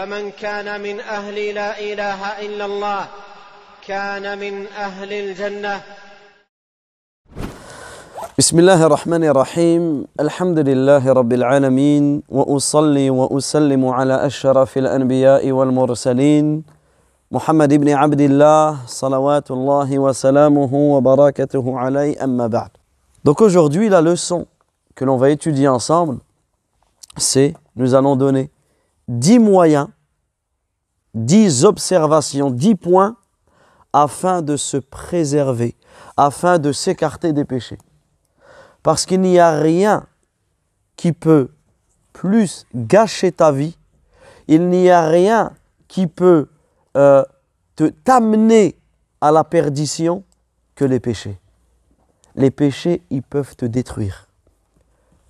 فمن كان من اهل لا اله الا الله كان من اهل الجنه بسم الله الرحمن الرحيم الحمد لله رب العالمين واصلي واسلم على اشرف الانبياء والمرسلين محمد بن عبد الله صلوات الله وسلامه وبركاته عليه اما بعد Donc aujourd'hui la leçon que l'on va étudier ensemble c'est nous allons donner dix moyens, dix observations, dix points afin de se préserver, afin de s'écarter des péchés. Parce qu'il n'y a rien qui peut plus gâcher ta vie, il n'y a rien qui peut euh, te t'amener à la perdition que les péchés. Les péchés, ils peuvent te détruire.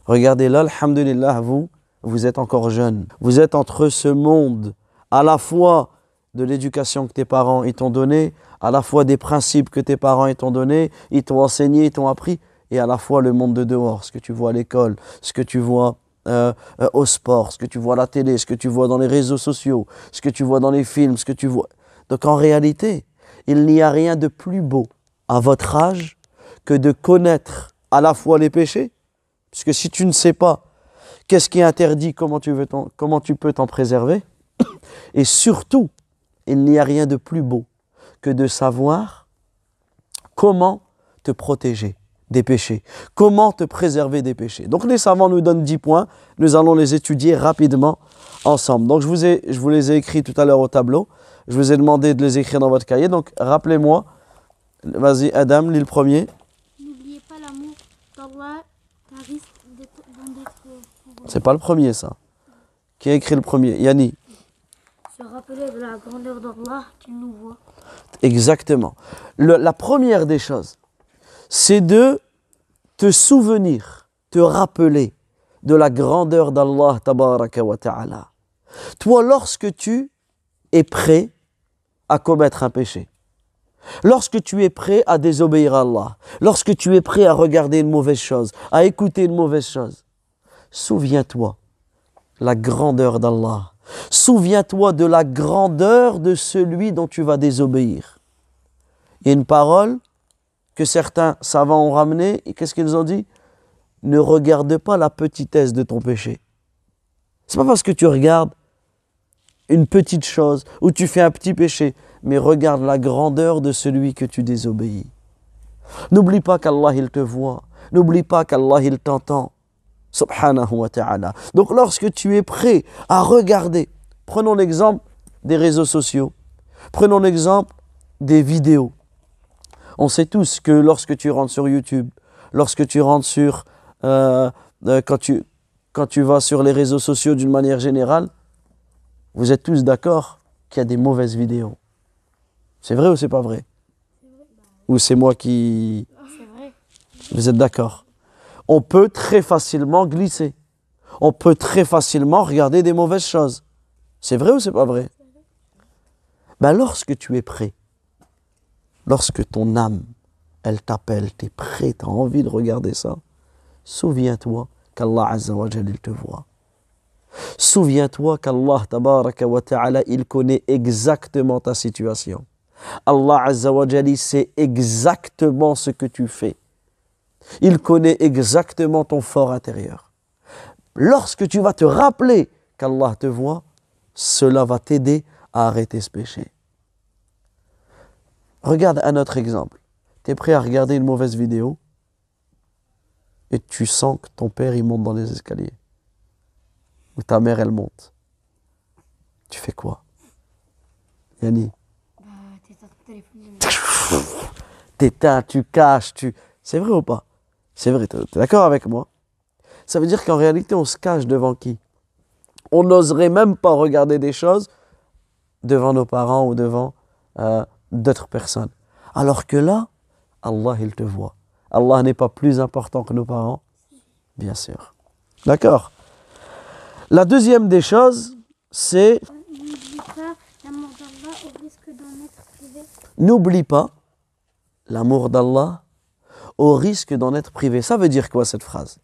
Regardez là, alhamdulillah, vous, vous êtes encore jeune. Vous êtes entre ce monde, à la fois de l'éducation que tes parents t'ont donnée, à la fois des principes que tes parents t'ont donné, ils t'ont enseigné, ils t'ont appris, et à la fois le monde de dehors, ce que tu vois à l'école, ce que tu vois euh, euh, au sport, ce que tu vois à la télé, ce que tu vois dans les réseaux sociaux, ce que tu vois dans les films, ce que tu vois. Donc en réalité, il n'y a rien de plus beau à votre âge que de connaître à la fois les péchés, parce que si tu ne sais pas Qu'est-ce qui est interdit Comment tu, veux comment tu peux t'en préserver Et surtout, il n'y a rien de plus beau que de savoir comment te protéger des péchés, comment te préserver des péchés. Donc les savants nous donnent 10 points, nous allons les étudier rapidement ensemble. Donc je vous, ai, je vous les ai écrits tout à l'heure au tableau, je vous ai demandé de les écrire dans votre cahier, donc rappelez-moi, vas-y Adam, lis le premier. N'oubliez pas l'amour d'Allah, c'est pas le premier, ça. Qui a écrit le premier Yanni. Se rappeler de la grandeur d'Allah nous voit. Exactement. la première des choses, c'est de te souvenir, te rappeler de la grandeur d'Allah wa ta'ala. Toi, lorsque tu es prêt à commettre un péché, lorsque tu es prêt à désobéir à Allah, lorsque tu es prêt à regarder une mauvaise chose, à écouter une mauvaise chose, Souviens-toi la grandeur d'Allah. Souviens-toi de la grandeur de celui dont tu vas désobéir. Il y a une parole que certains savants ont ramenée, et qu'est-ce qu'ils ont dit Ne regarde pas la petitesse de ton péché. C'est pas parce que tu regardes une petite chose ou tu fais un petit péché, mais regarde la grandeur de celui que tu désobéis. N'oublie pas qu'Allah il te voit, n'oublie pas qu'Allah il t'entend wa Donc lorsque tu es prêt à regarder, prenons l'exemple des réseaux sociaux, prenons l'exemple des vidéos. On sait tous que lorsque tu rentres sur YouTube, lorsque tu rentres sur... Euh, euh, quand, tu, quand tu vas sur les réseaux sociaux d'une manière générale, vous êtes tous d'accord qu'il y a des mauvaises vidéos. C'est vrai ou c'est pas vrai Ou c'est moi qui... Vous êtes d'accord on peut très facilement glisser. On peut très facilement regarder des mauvaises choses. C'est vrai ou c'est pas vrai ben Lorsque tu es prêt, lorsque ton âme, elle t'appelle, tu es prêt, tu as envie de regarder ça, souviens-toi qu'Allah Azza wa il te voit. Souviens-toi qu'Allah Tabaraka wa Ta'ala, il connaît exactement ta situation. Allah Azza wa sait exactement ce que tu fais. Il connaît exactement ton fort intérieur. Lorsque tu vas te rappeler qu'Allah te voit, cela va t'aider à arrêter ce péché. Regarde un autre exemple. Tu es prêt à regarder une mauvaise vidéo et tu sens que ton père il monte dans les escaliers ou ta mère elle monte. Tu fais quoi Yanni bah, T'éteins, tu caches, tu. C'est vrai ou pas c'est vrai, tu es d'accord avec moi Ça veut dire qu'en réalité, on se cache devant qui On n'oserait même pas regarder des choses devant nos parents ou devant euh, d'autres personnes. Alors que là, Allah, il te voit. Allah n'est pas plus important que nos parents, bien sûr. D'accord La deuxième des choses, c'est... N'oublie pas l'amour d'Allah au risque d'en être privé. Ça veut dire quoi cette phrase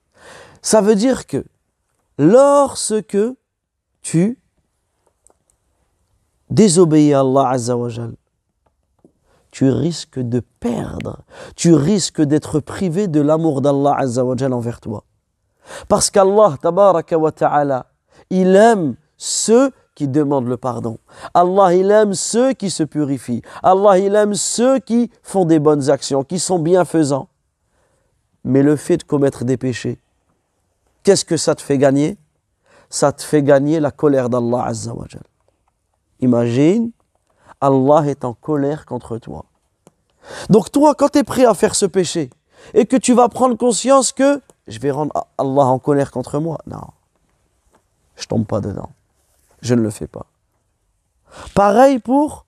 Ça veut dire que lorsque tu désobéis à Allah tu risques de perdre, tu risques d'être privé de l'amour d'Allah envers toi. Parce qu'Allah, tabaraka wa ta'ala, il aime ceux qui demandent le pardon. Allah, il aime ceux qui se purifient. Allah, il aime ceux qui font des bonnes actions, qui sont bienfaisants. Mais le fait de commettre des péchés, qu'est-ce que ça te fait gagner Ça te fait gagner la colère d'Allah Azza Imagine, Allah est en colère contre toi. Donc toi, quand tu es prêt à faire ce péché, et que tu vas prendre conscience que je vais rendre Allah en colère contre moi, non, je tombe pas dedans. Je ne le fais pas. Pareil pour,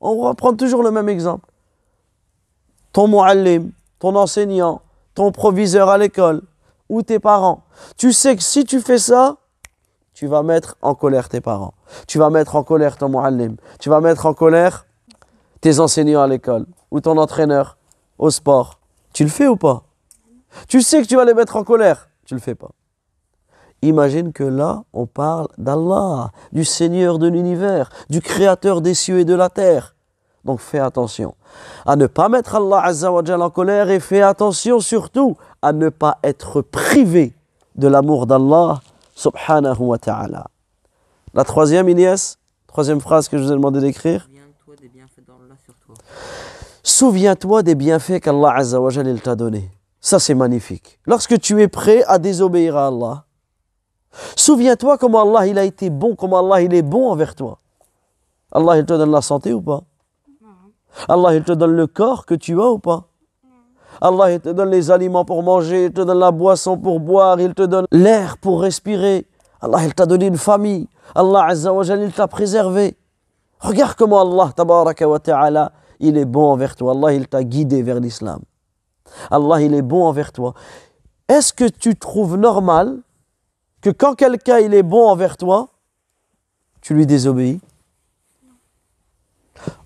on va prendre toujours le même exemple. Ton muallim, ton enseignant, ton proviseur à l'école ou tes parents. Tu sais que si tu fais ça, tu vas mettre en colère tes parents. Tu vas mettre en colère ton muallim. Tu vas mettre en colère tes enseignants à l'école ou ton entraîneur au sport. Tu le fais ou pas Tu sais que tu vas les mettre en colère. Tu le fais pas. Imagine que là, on parle d'Allah, du Seigneur de l'univers, du Créateur des cieux et de la terre. Donc fais attention à ne pas mettre Allah Azzawajal en colère et fais attention surtout à ne pas être privé de l'amour d'Allah subhanahu wa ta'ala. La troisième, Inès, troisième phrase que je vous ai demandé d'écrire. Souviens-toi des bienfaits qu'Allah Azzawajal t'a donnés. Ça, c'est magnifique. Lorsque tu es prêt à désobéir à Allah, souviens-toi comment Allah il a été bon, comment Allah il est bon envers toi. Allah il te donne la santé ou pas Allah, il te donne le corps que tu as ou pas Allah, il te donne les aliments pour manger, il te donne la boisson pour boire, il te donne l'air pour respirer. Allah, il t'a donné une famille. Allah, Azza wa il t'a préservé. Regarde comment Allah, tabaraka wa il est bon envers toi. Allah, il t'a guidé vers l'islam. Allah, il est bon envers toi. Est-ce que tu trouves normal que quand quelqu'un, il est bon envers toi, tu lui désobéis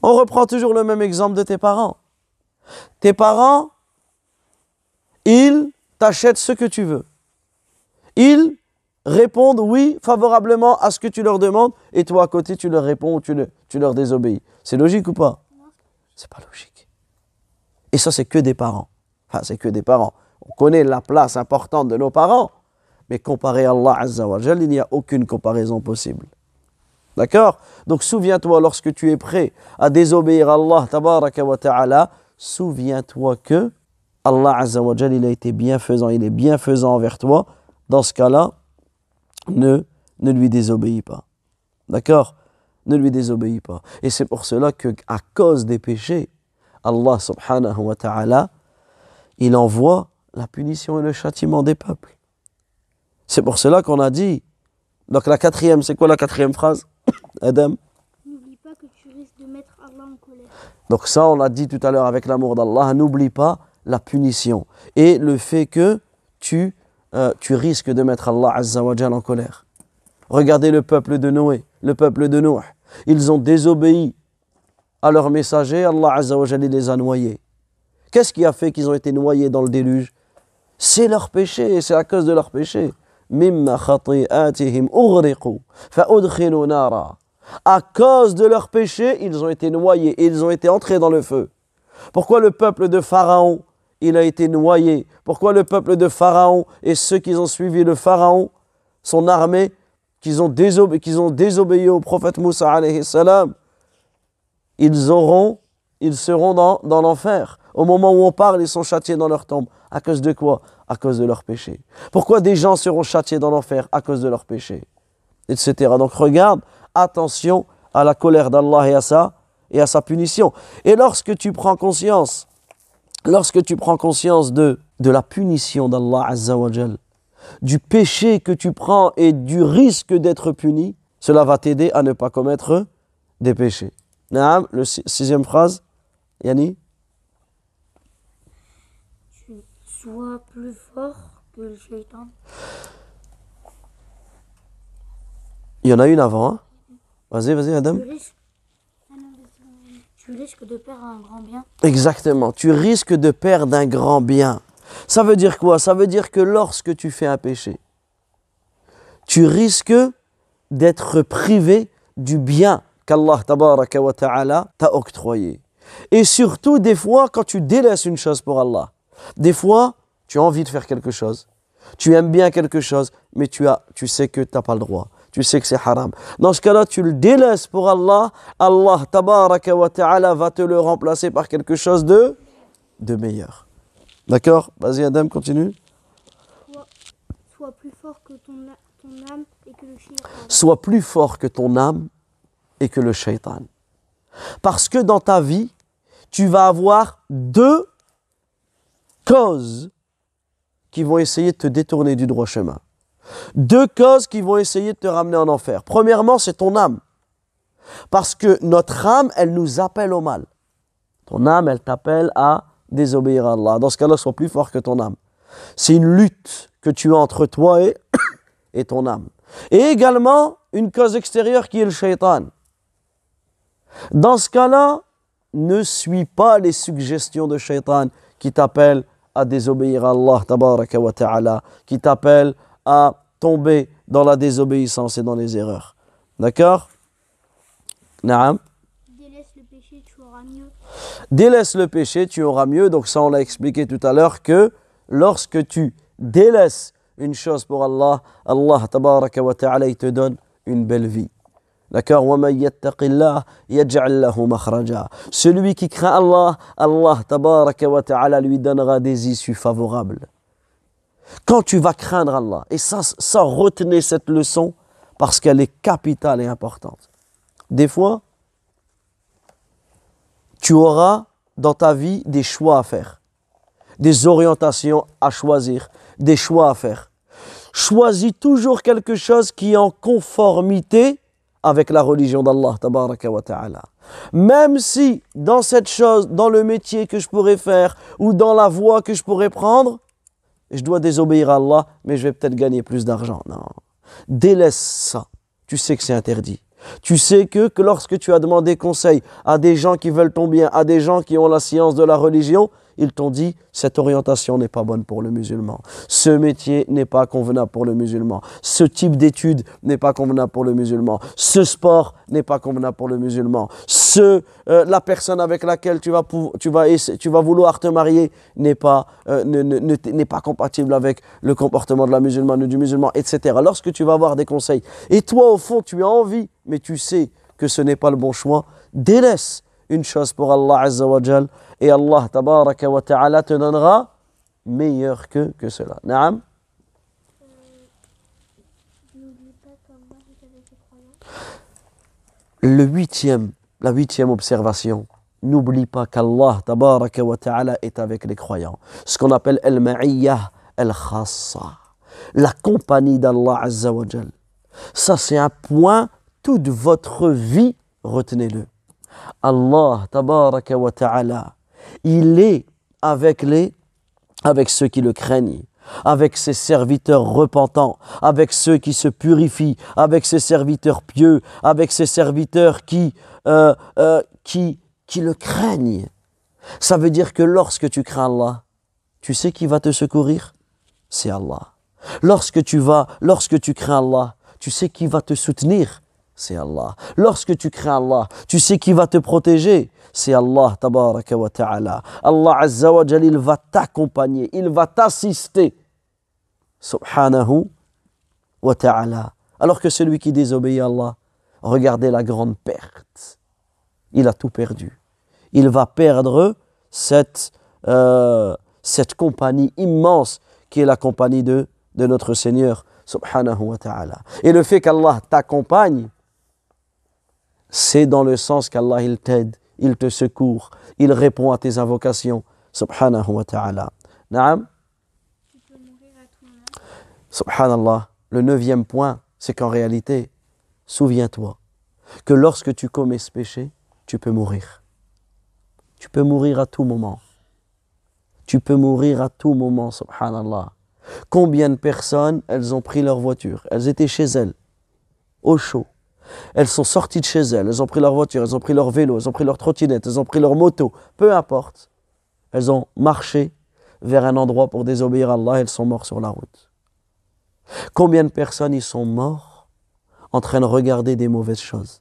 on reprend toujours le même exemple de tes parents. Tes parents, ils t'achètent ce que tu veux. Ils répondent oui favorablement à ce que tu leur demandes et toi à côté tu leur réponds ou tu, leur désobéis. C'est logique ou pas C'est pas logique. Et ça c'est que des parents. Enfin c'est que des parents. On connaît la place importante de nos parents, mais comparé à Allah Azza il n'y a aucune comparaison possible. D'accord Donc souviens-toi lorsque tu es prêt à désobéir à Allah ta'ala, souviens-toi que Allah azza wa il a été bienfaisant, il est bienfaisant envers toi. Dans ce cas-là, ne, ne lui désobéis pas. D'accord Ne lui désobéis pas. Et c'est pour cela que à cause des péchés, Allah subhanahu wa ta'ala, il envoie la punition et le châtiment des peuples. C'est pour cela qu'on a dit, donc la quatrième, c'est quoi la quatrième phrase Adam N'oublie pas que tu risques de mettre Allah en colère. Donc ça, on l'a dit tout à l'heure avec l'amour d'Allah, n'oublie pas la punition et le fait que tu, euh, tu risques de mettre Allah Azzawajal en colère. Regardez le peuple de Noé, le peuple de Noé. Ils ont désobéi à leur messager, Allah Azzawajal les a noyés. Qu'est-ce qui a fait qu'ils ont été noyés dans le déluge C'est leur péché, et c'est à cause de leur péché. À cause de leurs péchés, ils ont été noyés, et ils ont été entrés dans le feu. Pourquoi le peuple de Pharaon, il a été noyé Pourquoi le peuple de Pharaon et ceux qui ont suivi le Pharaon, son armée, qu'ils ont, qu'ils ont désobéi au prophète Moussa, salam, ils auront, ils seront dans l'enfer au moment où on parle, ils sont châtiés dans leur tombe. À cause de quoi À cause de leur péché. Pourquoi des gens seront châtiés dans l'enfer À cause de leur péché. Etc. Donc regarde, attention à la colère d'Allah et à ça et à sa punition. Et lorsque tu prends conscience, lorsque tu prends conscience de, de la punition d'Allah Azzawajal, du péché que tu prends et du risque d'être puni, cela va t'aider à ne pas commettre des péchés. Naam, le sixième phrase, Yanni Sois plus fort que le shaitan Il y en a une avant. Hein. vas-y, vas-y, Adam. Tu risques... de perdre un grand bien. Exactement, tu risques de perdre un grand bien. Ça veut dire quoi Ça veut dire que lorsque tu fais un péché, tu risques d'être privé du bien qu'Allah t'a octroyé. Et surtout, des fois, quand tu délaisses une chose pour Allah, des fois, tu as envie de faire quelque chose. Tu aimes bien quelque chose, mais tu, as, tu sais que tu n'as pas le droit. Tu sais que c'est haram. Dans ce cas-là, tu le délaisses pour Allah. Allah, va te le remplacer par quelque chose de, de meilleur. D'accord Vas-y, Adam, continue. Sois, plus fort que ton, âme et que le shaitan. Sois plus fort que ton âme et que le shaitan. Parce que dans ta vie, tu vas avoir deux causes qui vont essayer de te détourner du droit chemin. Deux causes qui vont essayer de te ramener en enfer. Premièrement, c'est ton âme. Parce que notre âme, elle nous appelle au mal. Ton âme, elle t'appelle à désobéir à Allah. Dans ce cas-là, sois plus fort que ton âme. C'est une lutte que tu as entre toi et, ton âme. Et également, une cause extérieure qui est le shaitan. Dans ce cas-là, ne suis pas les suggestions de shaitan qui t'appellent à désobéir à Allah tabaraka wa ta'ala, qui t'appelle à tomber dans la désobéissance et dans les erreurs. D'accord Naam Délaisse le péché, tu auras mieux. Délaisse le péché, tu auras mieux. Donc ça, on l'a expliqué tout à l'heure que lorsque tu délaisses une chose pour Allah, Allah tabaraka wa ta'ala, il te donne une belle vie. D'accord Celui qui craint Allah, Allah tabaraka wa ta'ala lui donnera des issues favorables. Quand tu vas craindre Allah, et ça, ça retenez cette leçon parce qu'elle est capitale et importante. Des fois, tu auras dans ta vie des choix à faire, des orientations à choisir, des choix à faire. Choisis toujours quelque chose qui est en conformité avec la religion d'Allah Même si dans cette chose, dans le métier que je pourrais faire ou dans la voie que je pourrais prendre, je dois désobéir à Allah, mais je vais peut-être gagner plus d'argent. Non. Délaisse ça. Tu sais que c'est interdit. Tu sais que lorsque tu as demandé conseil à des gens qui veulent ton bien, à des gens qui ont la science de la religion, ils t'ont dit cette orientation n'est pas bonne pour le musulman, ce métier n'est pas convenable pour le musulman, ce type d'études n'est pas convenable pour le musulman, ce sport n'est pas convenable pour le musulman, ce, euh, la personne avec laquelle tu vas, tu vas, tu vas vouloir te marier n'est pas, euh, n'est pas compatible avec le comportement de la musulmane ou du musulman, etc. Lorsque tu vas avoir des conseils, et toi au fond tu as envie, mais tu sais que ce n'est pas le bon choix, délaisse une chose pour Allah Azza wa et Allah Tabaraka wa Ta'ala te donnera meilleur que, que cela. Naam. Le huitième, la huitième observation, n'oublie pas qu'Allah Tabaraka wa Ta'ala est avec les croyants. Ce qu'on appelle al-ma'iyyah al-khassa. La compagnie d'Allah Azza wa Ça c'est un point, toute votre vie, retenez-le. Allah, tabaraka wa ta'ala, il est avec les, avec ceux qui le craignent avec ses serviteurs repentants, avec ceux qui se purifient, avec ses serviteurs pieux, avec ses serviteurs qui, euh, euh, qui, qui le craignent. Ça veut dire que lorsque tu crains Allah, tu sais qui va te secourir C'est Allah. Lorsque tu vas, lorsque tu crains Allah, tu sais qui va te soutenir c'est Allah. Lorsque tu crains Allah, tu sais qui va te protéger, c'est Allah tabaraka wa ta'ala. Allah azza wa va t'accompagner, il va t'assister. Subhanahu wa ta'ala. Alors que celui qui désobéit à Allah, regardez la grande perte. Il a tout perdu. Il va perdre cette, euh, cette compagnie immense qui est la compagnie de, de notre Seigneur, subhanahu wa ta'ala. Et le fait qu'Allah t'accompagne, c'est dans le sens qu'Allah il t'aide, il te secourt, il répond à tes invocations. Subhanahu wa ta'ala. Naam. Subhanallah. Le neuvième point, c'est qu'en réalité, souviens-toi que lorsque tu commets ce péché, tu peux mourir. Tu peux mourir à tout moment. Tu peux mourir à tout moment, subhanallah. Combien de personnes, elles ont pris leur voiture, elles étaient chez elles, au chaud, elles sont sorties de chez elles, elles ont pris leur voiture, elles ont pris leur vélo, elles ont pris leur trottinette, elles ont pris leur moto, peu importe. Elles ont marché vers un endroit pour désobéir à Allah, elles sont mortes sur la route. Combien de personnes y sont mortes en train de regarder des mauvaises choses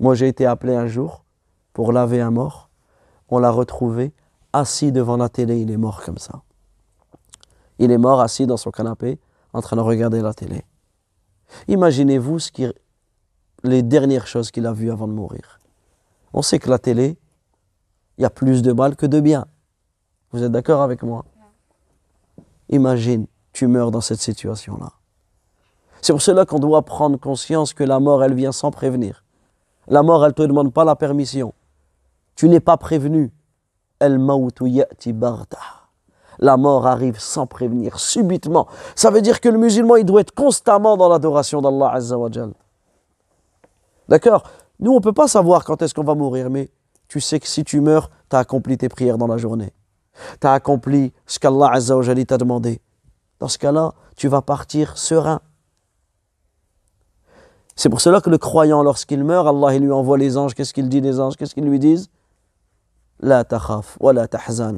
Moi j'ai été appelé un jour pour laver un mort, on l'a retrouvé assis devant la télé, il est mort comme ça. Il est mort assis dans son canapé en train de regarder la télé. Imaginez-vous ce qui, les dernières choses qu'il a vues avant de mourir. On sait que la télé, il y a plus de mal que de bien. Vous êtes d'accord avec moi Imagine, tu meurs dans cette situation-là. C'est pour cela qu'on doit prendre conscience que la mort, elle vient sans prévenir. La mort, elle ne te demande pas la permission. Tu n'es pas prévenu. El la mort arrive sans prévenir, subitement. Ça veut dire que le musulman, il doit être constamment dans l'adoration d'Allah Azzawajal. D'accord Nous, on ne peut pas savoir quand est-ce qu'on va mourir, mais tu sais que si tu meurs, tu as accompli tes prières dans la journée. Tu as accompli ce qu'Allah Azzawajal t'a demandé. Dans ce cas-là, tu vas partir serein. C'est pour cela que le croyant, lorsqu'il meurt, Allah il lui envoie les anges. Qu'est-ce qu'il dit les anges Qu'est-ce qu'ils lui disent La taraf wa la tahzan.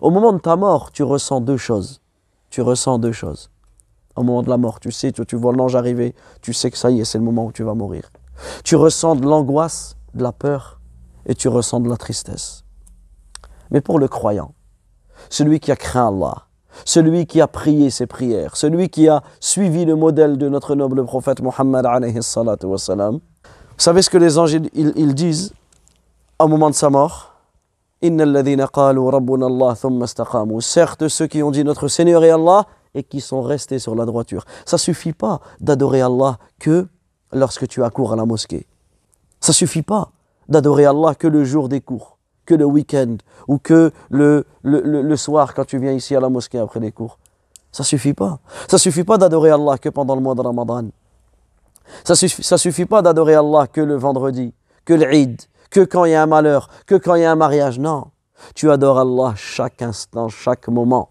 Au moment de ta mort, tu ressens deux choses. Tu ressens deux choses. Au moment de la mort, tu sais, tu, vois l'ange arriver, tu sais que ça y est, c'est le moment où tu vas mourir. Tu ressens de l'angoisse, de la peur, et tu ressens de la tristesse. Mais pour le croyant, celui qui a craint Allah, celui qui a prié ses prières, celui qui a suivi le modèle de notre noble prophète Mohammed Vous savez ce que les anges ils disent au moment de sa mort Certes, ceux qui ont dit notre Seigneur est Allah et qui sont restés sur la droiture. Ça ne suffit pas d'adorer Allah que lorsque tu cours à la mosquée. Ça suffit pas d'adorer Allah que le jour des cours, que le week-end ou que le, le, soir quand tu viens ici à la mosquée après les cours. Ça suffit pas. Ça suffit pas d'adorer Allah que pendant le mois de Ramadan. Ça suffit, suffit pas d'adorer Allah que le vendredi, que l'Eid, que quand il y a un malheur, que quand il y a un mariage. Non, tu adores Allah chaque instant, chaque moment.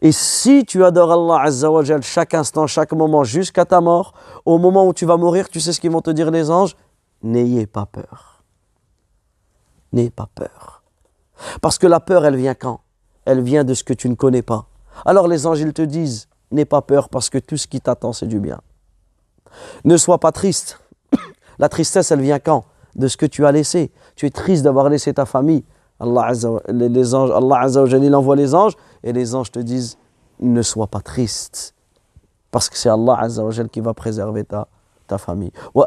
Et si tu adores Allah Azzawajal chaque instant, chaque moment, jusqu'à ta mort, au moment où tu vas mourir, tu sais ce qu'ils vont te dire les anges N'ayez pas peur. N'ayez pas peur. Parce que la peur, elle vient quand Elle vient de ce que tu ne connais pas. Alors les anges, ils te disent N'aie pas peur parce que tout ce qui t'attend, c'est du bien. Ne sois pas triste. la tristesse, elle vient quand de ce que tu as laissé. Tu es triste d'avoir laissé ta famille. Allah Azza, envoie les anges et les anges te disent ne sois pas triste parce que c'est Allah Azza qui va préserver ta, ta famille. Et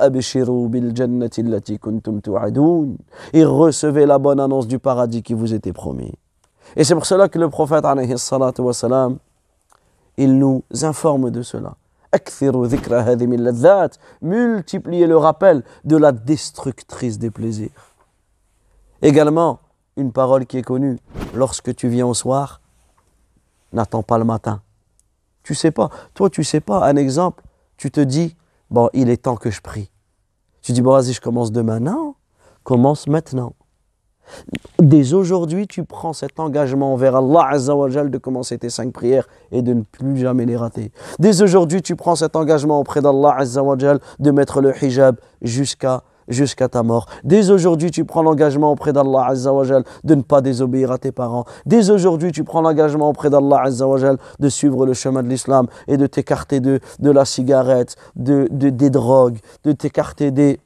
recevez la bonne annonce du paradis qui vous était promis. Et c'est pour cela que le prophète, il nous informe de cela multipliez le rappel de la destructrice des plaisirs. Également, une parole qui est connue, lorsque tu viens au soir, n'attends pas le matin. Tu sais pas, toi tu sais pas, un exemple, tu te dis, bon, il est temps que je prie. Tu dis, bon, vas-y, je commence demain. Non, commence maintenant. Dès aujourd'hui, tu prends cet engagement envers Allah Azzawajal de commencer tes cinq prières et de ne plus jamais les rater. Dès aujourd'hui, tu prends cet engagement auprès d'Allah Azzawajal de mettre le hijab jusqu'à jusqu'à ta mort. Dès aujourd'hui, tu prends l'engagement auprès d'Allah Azzawajal de ne pas désobéir à tes parents. Dès aujourd'hui, tu prends l'engagement auprès d'Allah Azzawajal de suivre le chemin de l'islam et de t'écarter de, de la cigarette, de, des drogues, de t'écarter des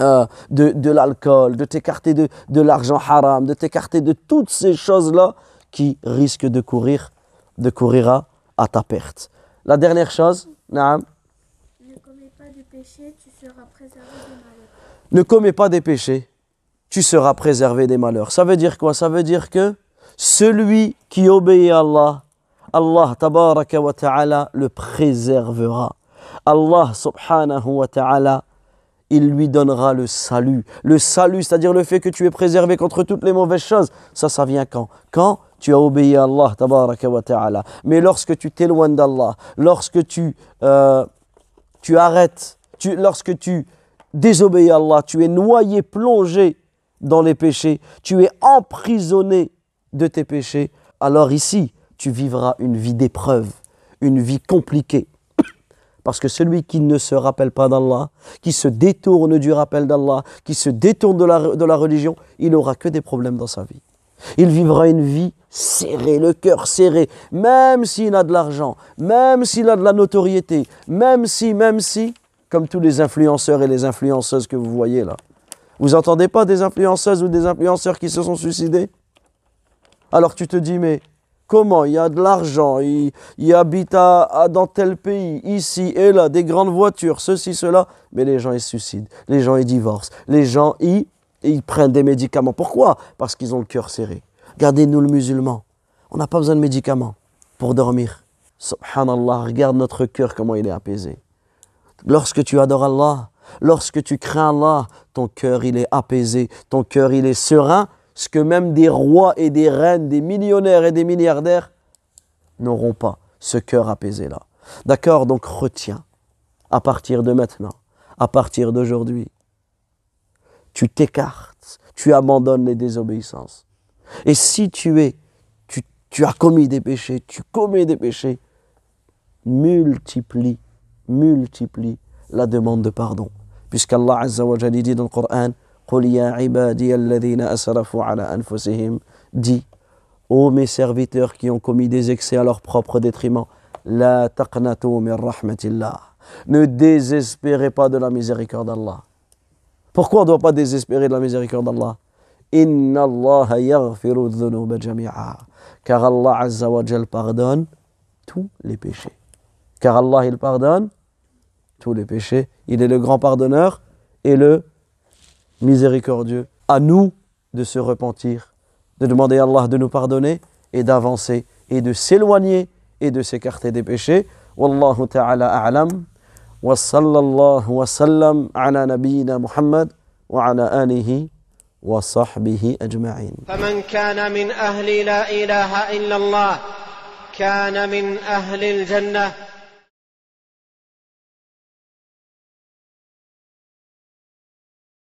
euh, de, l'alcool, de t'écarter de, de l'argent haram, de t'écarter de toutes ces choses-là qui risquent de courir, de courir à, ta perte. La dernière chose, Naam. Ne commets pas de péché, tu seras préservé des malheurs. Ne commets pas des péchés, tu seras préservé des malheurs. Ça veut dire quoi Ça veut dire que celui qui obéit à Allah, Allah wa ta'ala le préservera. Allah subhanahu wa ta'ala il lui donnera le salut. Le salut, c'est-à-dire le fait que tu es préservé contre toutes les mauvaises choses. Ça, ça vient quand Quand tu as obéi à Allah, Mais lorsque tu t'éloignes d'Allah, lorsque tu, euh, tu arrêtes, lorsque tu désobéis à Allah, tu es noyé, plongé dans les péchés, tu es emprisonné de tes péchés, alors ici, tu vivras une vie d'épreuve, une vie compliquée. Parce que celui qui ne se rappelle pas d'Allah, qui se détourne du rappel d'Allah, qui se détourne de la, de la religion, il n'aura que des problèmes dans sa vie. Il vivra une vie serrée, le cœur serré, même s'il a de l'argent, même s'il a de la notoriété, même si, même si, comme tous les influenceurs et les influenceuses que vous voyez là. Vous entendez pas des influenceuses ou des influenceurs qui se sont suicidés Alors tu te dis, mais comment, il y a de l'argent, il, habite dans tel pays, ici et là, des grandes voitures, ceci, cela. Mais les gens, ils suicident, les gens, ils divorcent, les gens, ils, ils prennent des médicaments. Pourquoi Parce qu'ils ont le cœur serré. gardez nous le musulman, on n'a pas besoin de médicaments pour dormir. Subhanallah, regarde notre cœur, comment il est apaisé. Lorsque tu adores Allah, lorsque tu crains Allah, ton cœur, il est apaisé, ton cœur, il est serein, ce que même des rois et des reines, des millionnaires et des milliardaires n'auront pas, ce cœur apaisé-là. D'accord Donc retiens, à partir de maintenant, à partir d'aujourd'hui, tu t'écartes, tu abandonnes les désobéissances. Et si tu es, tu, as commis des péchés, tu commets des péchés, multiplie, multiplie la demande de pardon. Puisqu'Allah Azza wa dit dans le Coran, قل ô mes serviteurs qui ont commis des excès à leur propre détriment, la Ne désespérez pas de la miséricorde d'Allah. Pourquoi on ne doit pas désespérer de la miséricorde d'Allah Inna Allah yaghfiru dhunuba jami'a. Car Allah Azza wa pardonne tous les péchés. Car Allah il pardonne tous les péchés. Il est le grand pardonneur et le miséricordieux. À nous de se repentir, de demander à Allah de nous pardonner et d'avancer et de s'éloigner et de s'écarter des péchés. Wallahu ta'ala a'lam. Wa sallallahu wa sallam ala nabiyyina Muhammad wa ala alihi wa sahbihi ajma'in. Faman kana min ahli la ilaha illa kana min ahli al